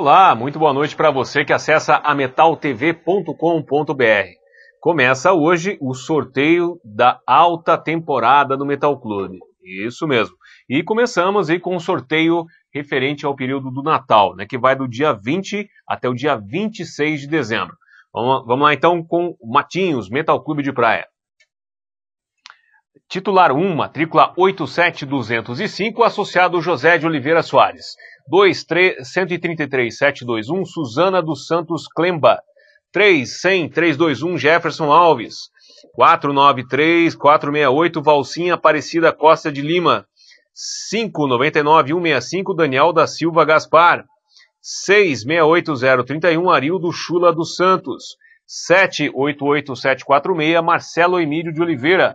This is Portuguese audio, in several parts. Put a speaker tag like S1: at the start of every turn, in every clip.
S1: Olá, muito boa noite para você que acessa a metaltv.com.br. Começa hoje o sorteio da alta temporada do Metal Clube. Isso mesmo. E começamos aí com um sorteio referente ao período do Natal, né, que vai do dia 20 até o dia 26 de dezembro. Vamos, lá então com Matinhos, Metal Clube de Praia. Titular 1, matrícula 87205, associado José de Oliveira Soares. 2, 3, 133, 721, Suzana dos Santos Clemba. 3, 100, 321, Jefferson Alves. 493, 468, Valsinha Aparecida Costa de Lima. 599, 165, Daniel da Silva Gaspar. 668031, Arildo Chula dos Santos. 788746, Marcelo Emílio de Oliveira.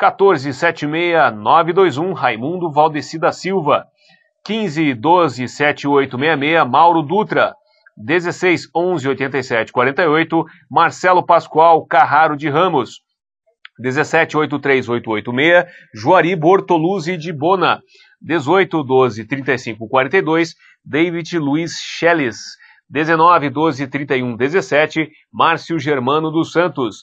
S1: 1476921 Raimundo Valdeci da Silva. 15127866 Mauro Dutra. 16118748 Marcelo Pascoal Carraro de Ramos. 1783886 Juari Bortoluzzi de Bona. 18123542 David Luiz Schelles. 19 12 31 17, Márcio Germano dos Santos,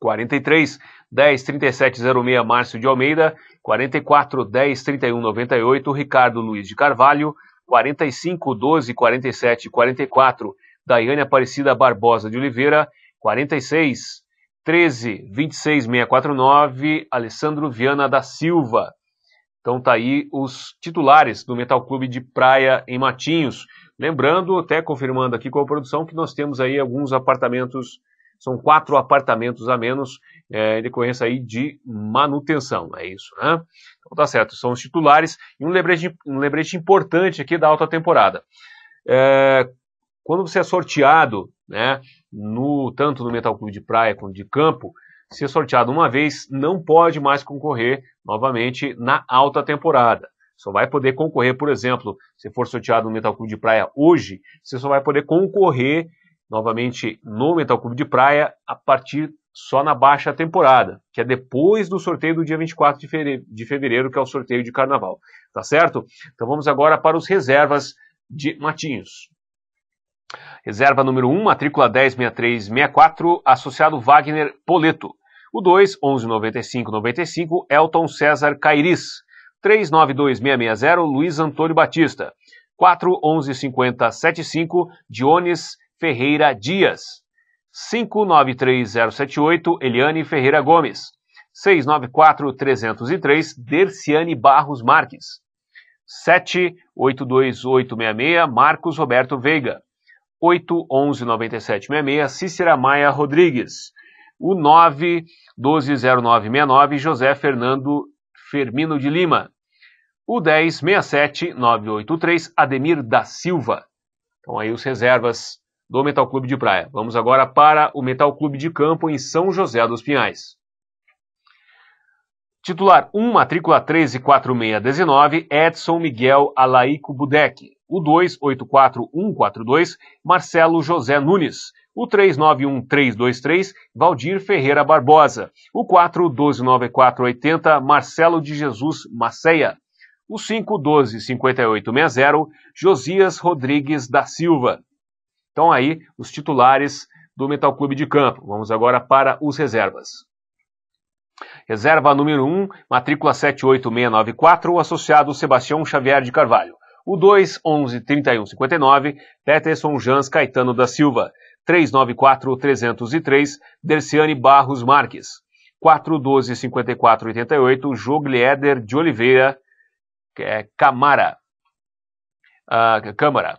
S1: 43 10 37 06 Márcio de Almeida, 44 10 31 98 Ricardo Luiz de Carvalho, 45 12 47 44 Daiane Aparecida Barbosa de Oliveira, 46 13 26 649 Alessandro Viana da Silva. Então tá aí os titulares do Metal Clube de Praia em Matinhos. Lembrando, até confirmando aqui com a produção, que nós temos aí alguns apartamentos são quatro apartamentos a menos é, decorrência aí de manutenção, é isso, né? Então tá certo, são os titulares. E um lembrete, um lembrete importante aqui da alta temporada. É, quando você é sorteado, né, no, tanto no Metal Clube de Praia quanto de campo, se é sorteado uma vez, não pode mais concorrer novamente na alta temporada. Só vai poder concorrer, por exemplo, se for sorteado no Metal Clube de Praia hoje, você só vai poder concorrer novamente no Metal Clube de Praia, a partir só na baixa temporada, que é depois do sorteio do dia 24 de fevereiro, de fevereiro, que é o sorteio de carnaval. Tá certo? Então vamos agora para os reservas de Matinhos. Reserva número 1, matrícula 106364, associado Wagner Poleto. O 2, 119595, Elton César Cairis. 392660, Luiz Antônio Batista. 4, 115075, Dionis Ferreira Dias. 593078, Eliane Ferreira Gomes. 694303, Derciane Barros Marques. 782866, Marcos Roberto Veiga. 811 Cícera Maia Rodrigues. O 9120969, José Fernando Fermino de Lima. O 1067983, Ademir da Silva. Então aí os reservas do Metal Clube de Praia. Vamos agora para o Metal Clube de Campo em São José dos Pinhais. Titular 1, matrícula 134619, Edson Miguel Alaico Budek. O 2, 84142, Marcelo José Nunes. O 391323, Valdir Ferreira Barbosa. O 4, 129480, Marcelo de Jesus Maceia. O 5, 125860, Josias Rodrigues da Silva. Então aí os titulares do Metal Clube de Campo. Vamos agora para os reservas. Reserva número 1, matrícula 78694, o associado Sebastião Xavier de Carvalho. O 2, 11 31 59, Peterson Jans Caetano da Silva. 394 303, Derciane Barros Marques. 412 54 88, Joglieder de Oliveira é, Camara. Uh, Câmara.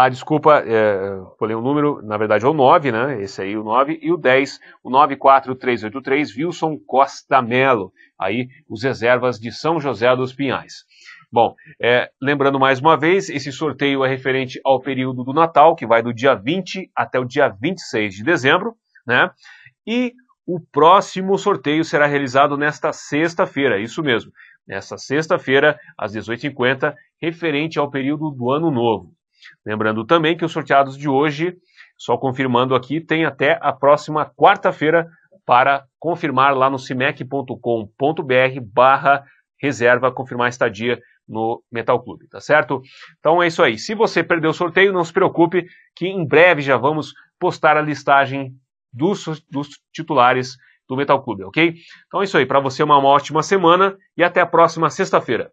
S1: Ah, desculpa, é, falei o um número, na verdade é o 9, né? Esse aí, o 9, e o 10, o 94383, Wilson Costa Melo. Aí, os reservas de São José dos Pinhais. Bom, é, lembrando mais uma vez, esse sorteio é referente ao período do Natal, que vai do dia 20 até o dia 26 de dezembro, né? E o próximo sorteio será realizado nesta sexta-feira, isso mesmo, nesta sexta-feira, às 18h50, referente ao período do Ano Novo. Lembrando também que os sorteados de hoje, só confirmando aqui, tem até a próxima quarta-feira para confirmar lá no cimec.com.br barra reserva, confirmar a estadia no Metal Clube, tá certo? Então é isso aí. Se você perdeu o sorteio, não se preocupe, que em breve já vamos postar a listagem dos, dos titulares do Metal Clube, ok? Então é isso aí. Para você, uma ótima semana e até a próxima sexta-feira.